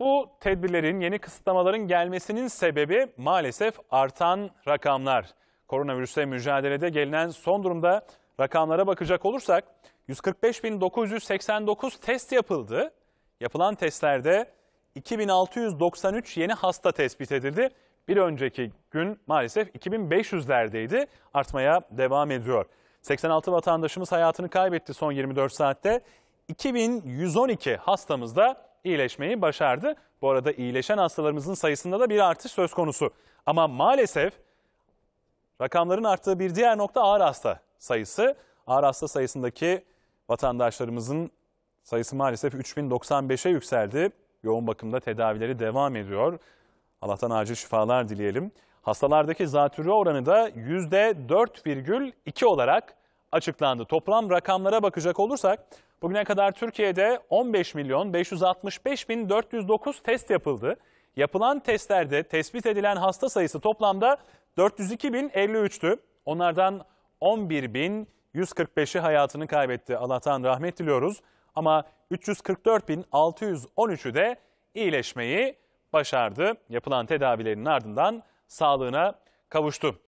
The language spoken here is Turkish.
Bu tedbirlerin, yeni kısıtlamaların gelmesinin sebebi maalesef artan rakamlar. Koronavirüse mücadelede gelinen son durumda rakamlara bakacak olursak 145.989 test yapıldı. Yapılan testlerde 2693 yeni hasta tespit edildi. Bir önceki gün maalesef 2500'lerdeydi. Artmaya devam ediyor. 86 vatandaşımız hayatını kaybetti son 24 saatte. 2112 hastamız da iyileşmeyi başardı. Bu arada iyileşen hastalarımızın sayısında da bir artış söz konusu. Ama maalesef rakamların arttığı bir diğer nokta ağır hasta sayısı. Ağır hasta sayısındaki vatandaşlarımızın sayısı maalesef 3095'e yükseldi. Yoğun bakımda tedavileri devam ediyor. Allah'tan acil şifalar dileyelim. Hastalardaki zatürre oranı da %4,2 olarak açıklandı. Toplam rakamlara bakacak olursak bugüne kadar Türkiye'de 15 milyon 565 bin 409 test yapıldı. Yapılan testlerde tespit edilen hasta sayısı toplamda 402 bin 53'tü. Onlardan 11 bin 145'i hayatını kaybetti. Allah'tan rahmet diliyoruz. Ama 344 bin 613'ü de iyileşmeyi başardı. Yapılan tedavilerin ardından sağlığına kavuştu.